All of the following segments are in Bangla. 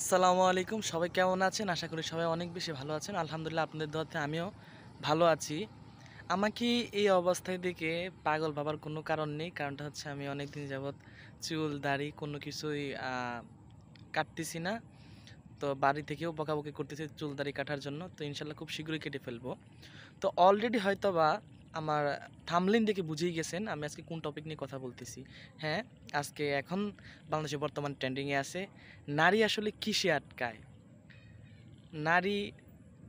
আসসালামু আলাইকুম সবাই কেমন আছেন আশা করি সবাই অনেক বেশি ভালো আছেন আলহামদুলিল্লাহ আপনাদের দোয়াতে আমিও ভালো আছি আমাকে এই অবস্থায় দেখে পাগল ভাবার কোনো কারণ নেই কারণটা হচ্ছে আমি অনেক দিন যাবৎ চুল দাড়ি কোনো কিছুই কাটতেছি না তো বাড়ি থেকেও বকাবকি করতেছি চুল দাড়ি কাটার জন্য তো ইনশাল্লাহ খুব শীঘ্রই কেটে ফেলবো তো অলরেডি হয়তো বা আমার থামলিন দেখে বুঝেই গেছেন আমি আজকে কোন টপিক নিয়ে কথা বলতেছি হ্যাঁ আজকে এখন বাংলাদেশে বর্তমান ট্রেন্ডিংয়ে আছে নারী আসলে কিসে আটকায় নারী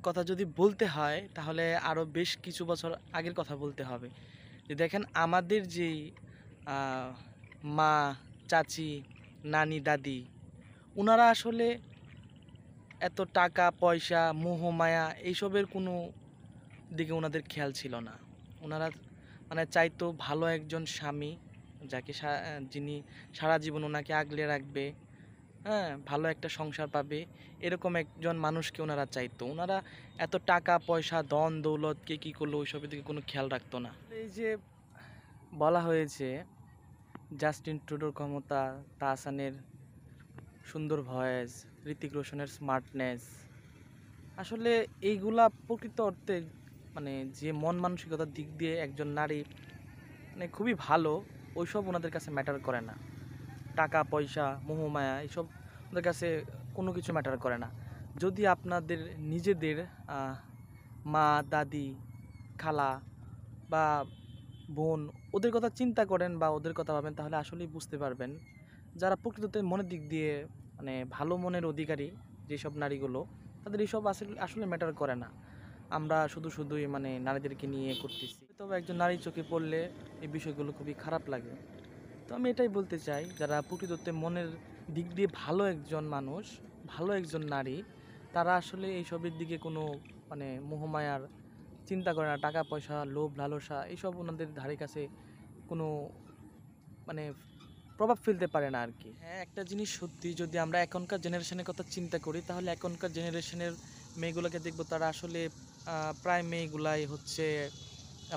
কথা যদি বলতে হয় তাহলে আরও বেশ কিছু বছর আগের কথা বলতে হবে যে দেখেন আমাদের যেই মা চাচি নানি দাদি ওনারা আসলে এত টাকা পয়সা মোহ মায়া এইসবের কোনো দিকে ওনাদের খেয়াল ছিল না ওনারা মানে চাইতো ভালো একজন স্বামী যাকে যিনি সারা জীবন ওনাকে আগলে রাখবে হ্যাঁ ভালো একটা সংসার পাবে এরকম একজন মানুষকে ওনারা চাইতো ওনারা এত টাকা পয়সা ধন দৌলত কে কী করলো ওইসবের দিকে কোনো খেয়াল রাখতো না এই যে বলা হয়েছে জাস্টিন ট্রুডোর ক্ষমতা তাহসানের সুন্দর ভয়েস ঋতিক রোশনের স্মার্টনেস আসলে এইগুলা প্রকৃত অর্থে মানে যে মন মানসিকতার দিক দিয়ে একজন নারী মানে খুবই ভালো ওইসব ওনাদের কাছে ম্যাটার করে না টাকা পয়সা মোহমায়া এইসব ওদের কাছে কোনো কিছু ম্যাটার করে না যদি আপনাদের নিজেদের মা দাদি খালা বা বোন ওদের কথা চিন্তা করেন বা ওদের কথা ভাবেন তাহলে আসলেই বুঝতে পারবেন যারা প্রকৃততে মনের দিক দিয়ে মানে ভালো মনের অধিকারী যেসব নারীগুলো তাদের এইসব আসলে আসলে ম্যাটার করে না আমরা শুধু শুধুই মানে নারীদেরকে নিয়ে করতেছি তবে একজন নারী চোখে পড়লে এই বিষয়গুলো খুবই খারাপ লাগে তো আমি এটাই বলতে চাই যারা প্রকৃতত্বে মনের দিক দিয়ে ভালো একজন মানুষ ভালো একজন নারী তারা আসলে এইসবের দিকে কোনো মানে মোহমায়ার চিন্তা করে না টাকা পয়সা লোভ লালসা এইসব ওনাদের ধারে কাছে কোনো মানে প্রভাব ফেলতে পারে না আর কি হ্যাঁ একটা জিনিস সত্যি যদি আমরা এখনকার জেনারেশনের কথা চিন্তা করি তাহলে এখনকার জেনারেশনের মেয়েগুলোকে দেখবো তারা আসলে প্রায় মেয়েগুলাই হচ্ছে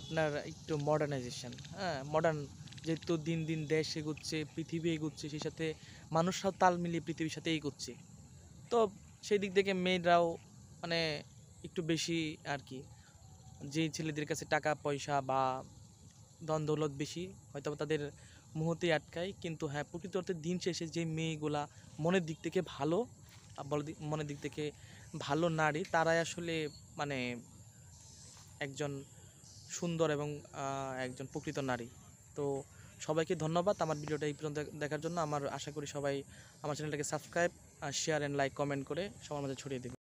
আপনার একটু মডার্নাইজেশন হ্যাঁ মডার্ন যেহেতু দিন দিন দেশ এগোচ্ছে পৃথিবী এগোচ্ছে সেই সাথে মানুষরাও তাল মিলিয়ে পৃথিবীর সাথে এগোচ্ছে তো সেই দিক থেকে মেয়েরাও মানে একটু বেশি আর কি যে ছেলেদের কাছে টাকা পয়সা বা ধন দৌলত বেশি হয়তো তাদের মুহূর্তেই আটকায় কিন্তু হ্যাঁ প্রকৃত অর্থে দিন শেষে যে মেয়েগুলা মনের দিক থেকে ভালো বলে মনের দিক থেকে ভালো নারী তারাই আসলে মানে একজন সুন্দর এবং একজন প্রকৃত নারী তো সবাইকে ধন্যবাদ আমার ভিডিওটা এই পর্যন্ত দেখার জন্য আমার আশা করি সবাই আমার চ্যানেলটাকে subscribe share and like comment করে সবার মাঝে ছড়িয়ে দেবে